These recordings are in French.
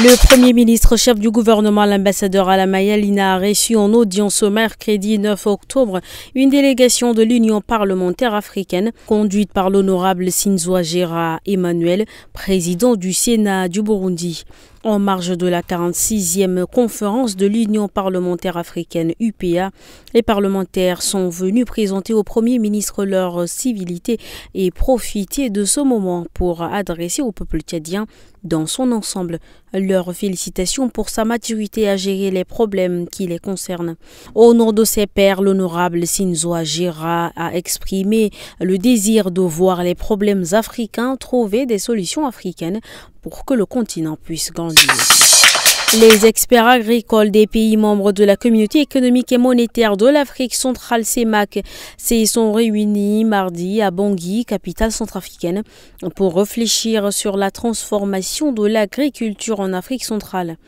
Le Premier ministre chef du gouvernement, l'ambassadeur Alamayalina, a reçu en audience au mercredi 9 octobre une délégation de l'Union parlementaire africaine conduite par l'honorable Sinzo Gera Emmanuel, président du Sénat du Burundi. En marge de la 46e conférence de l'Union parlementaire africaine UPA, les parlementaires sont venus présenter au Premier ministre leur civilité et profiter de ce moment pour adresser au peuple tchadien dans son ensemble, leurs félicitations pour sa maturité à gérer les problèmes qui les concernent. Au nom de ses pères, l'honorable Sinzo Agira a exprimé le désir de voir les problèmes africains trouver des solutions africaines pour que le continent puisse grandir. Les experts agricoles des pays membres de la communauté économique et monétaire de l'Afrique centrale, CEMAC, e se sont réunis mardi à Bangui, capitale centrafricaine, pour réfléchir sur la transformation de l'agriculture en Afrique centrale.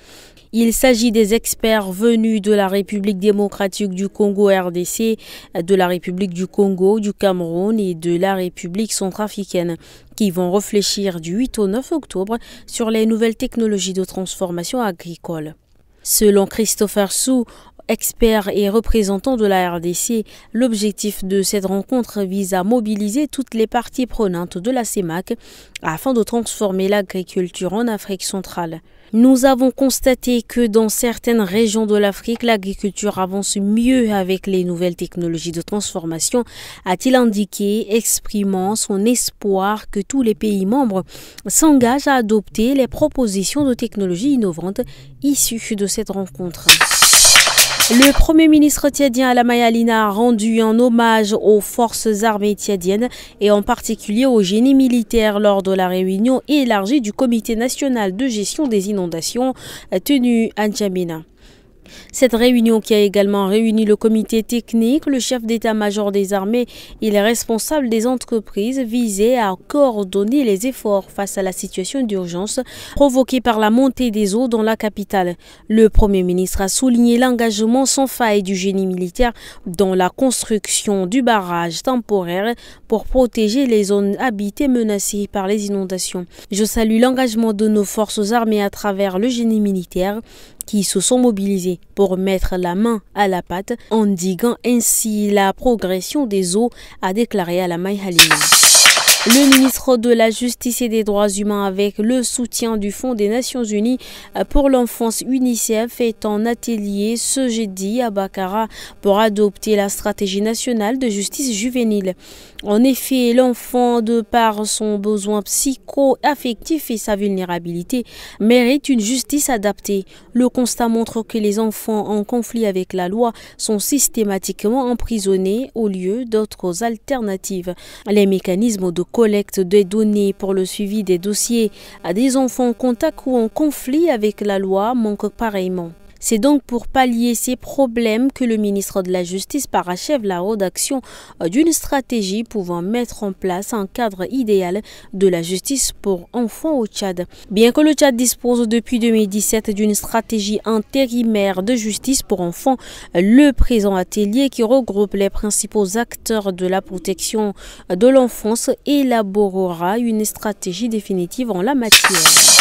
Il s'agit des experts venus de la République démocratique du Congo RDC, de la République du Congo, du Cameroun et de la République centrafricaine qui vont réfléchir du 8 au 9 octobre sur les nouvelles technologies de transformation agricole. Selon Christopher Sou, expert et représentant de la RDC. L'objectif de cette rencontre vise à mobiliser toutes les parties prenantes de la CEMAC afin de transformer l'agriculture en Afrique centrale. Nous avons constaté que dans certaines régions de l'Afrique, l'agriculture avance mieux avec les nouvelles technologies de transformation, a-t-il indiqué, exprimant son espoir que tous les pays membres s'engagent à adopter les propositions de technologies innovantes issues de cette rencontre. Le Premier ministre tiadien Alamaya Lina a rendu un hommage aux forces armées tiadiennes et en particulier aux génie militaires lors de la réunion élargie du Comité national de gestion des inondations tenue à N'Djamena. Cette réunion qui a également réuni le comité technique, le chef d'état-major des armées et les responsables des entreprises visait à coordonner les efforts face à la situation d'urgence provoquée par la montée des eaux dans la capitale. Le Premier ministre a souligné l'engagement sans faille du génie militaire dans la construction du barrage temporaire pour protéger les zones habitées menacées par les inondations. Je salue l'engagement de nos forces armées à travers le génie militaire qui se sont mobilisés pour mettre la main à la pâte, endiguant ainsi la progression des eaux, a déclaré à la Halimi. Le ministre de la Justice et des Droits humains, avec le soutien du Fonds des Nations Unies pour l'enfance UNICEF, est en atelier ce jeudi à Bakara pour adopter la stratégie nationale de justice juvénile. En effet, l'enfant, de par son besoin psycho-affectif et sa vulnérabilité, mérite une justice adaptée. Le constat montre que les enfants en conflit avec la loi sont systématiquement emprisonnés au lieu d'autres alternatives. Les mécanismes de collecte des données pour le suivi des dossiers à des enfants contact ou en conflit avec la loi manque pareillement. C'est donc pour pallier ces problèmes que le ministre de la Justice parachève la rédaction euh, d'une stratégie pouvant mettre en place un cadre idéal de la justice pour enfants au Tchad. Bien que le Tchad dispose depuis 2017 d'une stratégie intérimaire de justice pour enfants, le présent atelier qui regroupe les principaux acteurs de la protection de l'enfance élaborera une stratégie définitive en la matière.